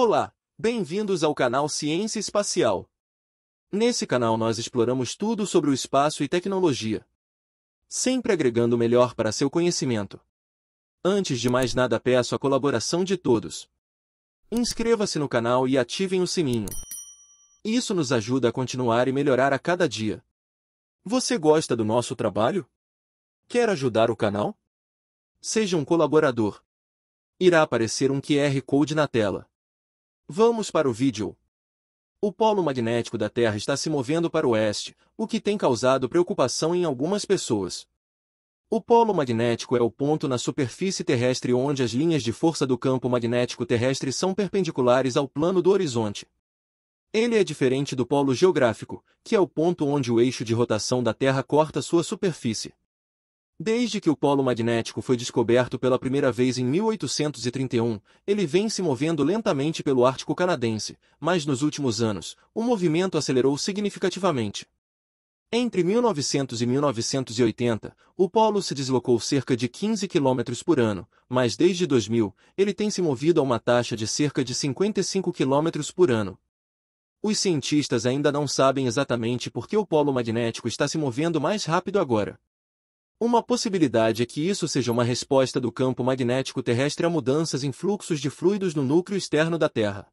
Olá, bem-vindos ao canal Ciência Espacial. Nesse canal nós exploramos tudo sobre o espaço e tecnologia, sempre agregando o melhor para seu conhecimento. Antes de mais nada peço a colaboração de todos. Inscreva-se no canal e ativem o sininho. Isso nos ajuda a continuar e melhorar a cada dia. Você gosta do nosso trabalho? Quer ajudar o canal? Seja um colaborador. Irá aparecer um QR Code na tela. Vamos para o vídeo. O polo magnético da Terra está se movendo para o oeste, o que tem causado preocupação em algumas pessoas. O polo magnético é o ponto na superfície terrestre onde as linhas de força do campo magnético terrestre são perpendiculares ao plano do horizonte. Ele é diferente do polo geográfico, que é o ponto onde o eixo de rotação da Terra corta sua superfície. Desde que o polo magnético foi descoberto pela primeira vez em 1831, ele vem se movendo lentamente pelo Ártico canadense, mas nos últimos anos, o movimento acelerou significativamente. Entre 1900 e 1980, o polo se deslocou cerca de 15 km por ano, mas desde 2000, ele tem se movido a uma taxa de cerca de 55 km por ano. Os cientistas ainda não sabem exatamente por que o polo magnético está se movendo mais rápido agora. Uma possibilidade é que isso seja uma resposta do campo magnético terrestre a mudanças em fluxos de fluidos no núcleo externo da Terra.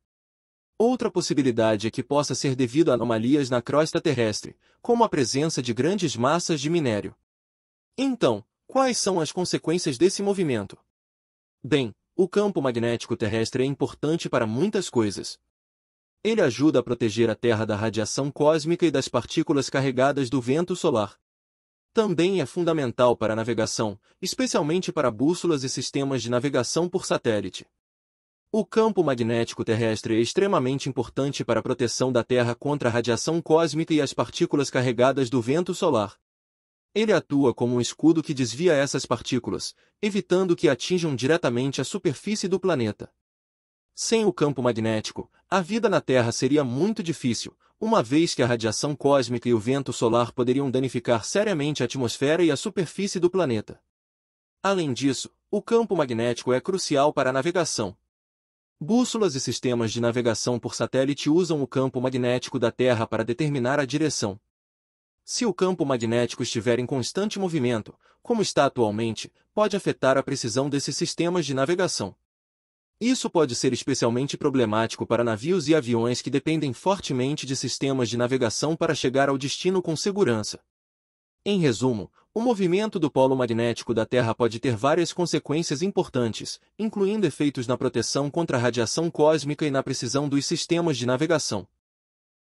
Outra possibilidade é que possa ser devido a anomalias na crosta terrestre, como a presença de grandes massas de minério. Então, quais são as consequências desse movimento? Bem, o campo magnético terrestre é importante para muitas coisas. Ele ajuda a proteger a Terra da radiação cósmica e das partículas carregadas do vento solar também é fundamental para a navegação, especialmente para bússolas e sistemas de navegação por satélite. O campo magnético terrestre é extremamente importante para a proteção da Terra contra a radiação cósmica e as partículas carregadas do vento solar. Ele atua como um escudo que desvia essas partículas, evitando que atinjam diretamente a superfície do planeta. Sem o campo magnético, a vida na Terra seria muito difícil, uma vez que a radiação cósmica e o vento solar poderiam danificar seriamente a atmosfera e a superfície do planeta. Além disso, o campo magnético é crucial para a navegação. Bússolas e sistemas de navegação por satélite usam o campo magnético da Terra para determinar a direção. Se o campo magnético estiver em constante movimento, como está atualmente, pode afetar a precisão desses sistemas de navegação. Isso pode ser especialmente problemático para navios e aviões que dependem fortemente de sistemas de navegação para chegar ao destino com segurança. Em resumo, o movimento do polo magnético da Terra pode ter várias consequências importantes, incluindo efeitos na proteção contra a radiação cósmica e na precisão dos sistemas de navegação.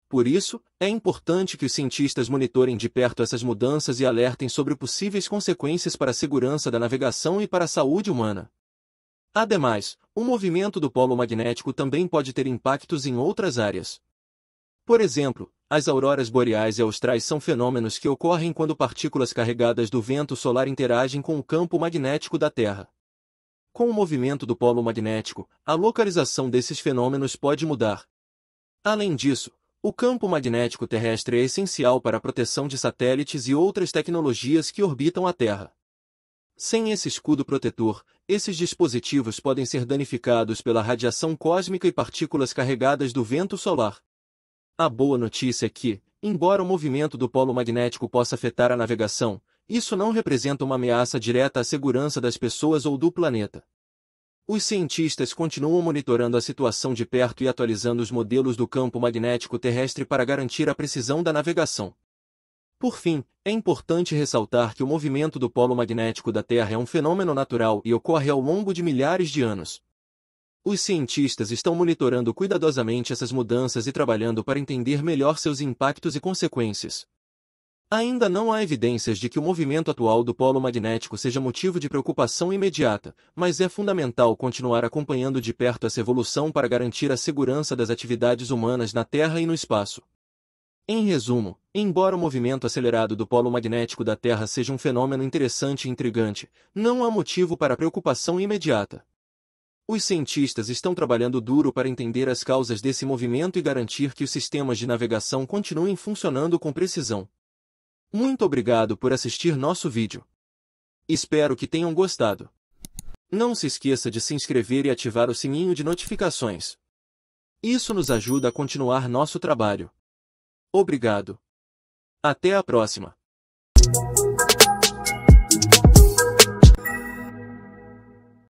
Por isso, é importante que os cientistas monitorem de perto essas mudanças e alertem sobre possíveis consequências para a segurança da navegação e para a saúde humana. Ademais, o movimento do polo magnético também pode ter impactos em outras áreas. Por exemplo, as auroras boreais e austrais são fenômenos que ocorrem quando partículas carregadas do vento solar interagem com o campo magnético da Terra. Com o movimento do polo magnético, a localização desses fenômenos pode mudar. Além disso, o campo magnético terrestre é essencial para a proteção de satélites e outras tecnologias que orbitam a Terra. Sem esse escudo protetor, esses dispositivos podem ser danificados pela radiação cósmica e partículas carregadas do vento solar. A boa notícia é que, embora o movimento do polo magnético possa afetar a navegação, isso não representa uma ameaça direta à segurança das pessoas ou do planeta. Os cientistas continuam monitorando a situação de perto e atualizando os modelos do campo magnético terrestre para garantir a precisão da navegação. Por fim, é importante ressaltar que o movimento do polo magnético da Terra é um fenômeno natural e ocorre ao longo de milhares de anos. Os cientistas estão monitorando cuidadosamente essas mudanças e trabalhando para entender melhor seus impactos e consequências. Ainda não há evidências de que o movimento atual do polo magnético seja motivo de preocupação imediata, mas é fundamental continuar acompanhando de perto essa evolução para garantir a segurança das atividades humanas na Terra e no espaço. Em resumo, Embora o movimento acelerado do polo magnético da Terra seja um fenômeno interessante e intrigante, não há motivo para preocupação imediata. Os cientistas estão trabalhando duro para entender as causas desse movimento e garantir que os sistemas de navegação continuem funcionando com precisão. Muito obrigado por assistir nosso vídeo. Espero que tenham gostado. Não se esqueça de se inscrever e ativar o sininho de notificações. Isso nos ajuda a continuar nosso trabalho. Obrigado. Até a próxima!